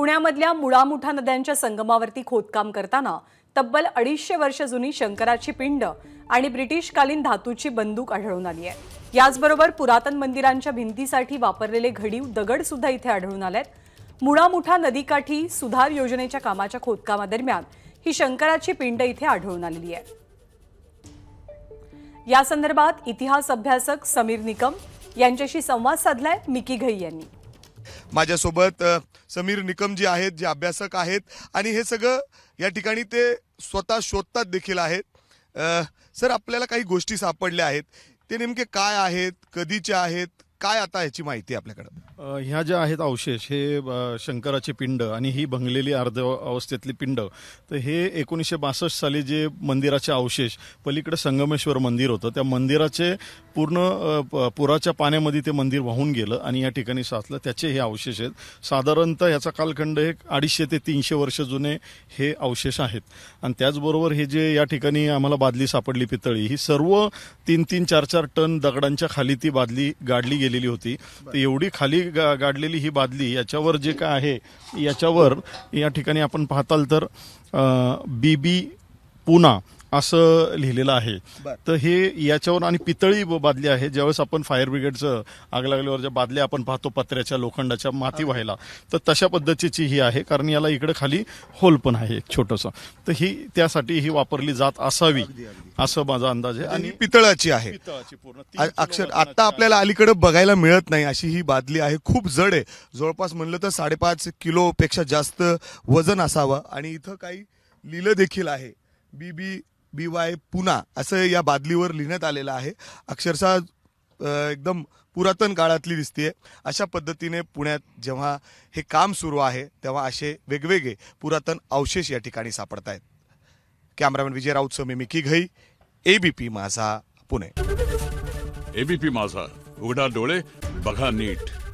पुण्यामधल्या मुळामुठा नद्यांच्या संगमावरती खोदकाम करताना तब्बल अडीचशे वर्ष जुनी शंकराची पिंड आणि ब्रिटिशकालीन धातूची बंदूक आढळून आली आहे याचबरोबर पुरातन मंदिरांच्या भिंतीसाठी वापरलेले घडीव दगड सुद्धा इथे आढळून आले आहेत मुळामुठा नदीकाठी सुधार योजनेच्या कामाच्या खोदकामादरम्यान ही शंकराची पिंड इथे आढळून आलेली आहे या संदर्भात इतिहास अभ्यासक समीर निकम यांच्याशी संवाद साधलाय मिकी घई यांनी माझ्यासोबत समीर निकम जी आहेत जे अभ्यासक आहेत आणि हे सगळं या ठिकाणी ते स्वतः शोधतात देखील आहेत सर आपल्याला काही गोष्टी सापडल्या आहेत ते नेमके काय आहेत कधीचे आहेत काय आता याची माहिती आपल्याकडं ह्या ज्या आहेत अवशेष हे शंकराचे पिंड आणि ही भंगलेली अर्ध अवस्थेतली पिंड तर हे एकोणीसशे बासष्ट साली जे मंदिराचे अवशेष पलीकडे संगमेश्वर मंदिर होतं त्या मंदिराचे पूर्ण पुराच्या पाण्यामध्ये ते मंदिर वाहून गेलं आणि या ठिकाणी साचलं त्याचे हे अवशेष आहेत साधारणतः ह्याचा कालखंड हे अडीचशे ते तीनशे वर्ष जुने हे अवशेष आहेत आणि त्याचबरोबर हे जे या ठिकाणी आम्हाला बादली सापडली पितळी ही सर्व तीन तीन चार चार टन दगडांच्या खाली ती बादली गाडली गेली गेलेली होती तर एवढी खाली गा गाडलेली ही बादली याच्यावर जे काय आहे याच्यावर या ठिकाणी आपण पाहताल तर बी बी पुना असं लिहिलेलं आहे तर हे याच्यावर आणि पितळी बादली आहे ज्यावेळेस आपण फायर ब्रिगेडचं आग लागल्यावर ज्या बादल्या आपण पाहतो पत्र्याच्या लोखंडाच्या माती व्हायला तर तशा पद्धतीची ही आहे कारण याला इकडे खाली होल पण आहे एक छोटंसं तर ही त्यासाठी ही वापरली जात असावी असं माझा अंदाज आहे आणि पितळाची आहे पितळाची पूर्ण अक्षर आता आपल्याला अलीकडे बघायला मिळत नाही अशी ही बादली आहे खूप जड आहे जवळपास म्हणलं तर साडेपाच पेक्षा जास्त वजन असावं आणि इथं काही लिहिलं देखील आहे बीबी बी वाय पुना असं या बादलीवर लिहिण्यात आलेलं आहे अक्षरशः एकदम पुरातन काळातली दिसते अशा पद्धतीने पुण्यात जेव्हा हे काम सुरू आहे तेव्हा असे वेगवेगळे पुरातन अवशेष या ठिकाणी सापडत आहेत कॅमेरामॅन विजय राऊत समी मिकी घई एबीपी माझा पुणे एबीपी माझा उघडा डोळे बघा नीट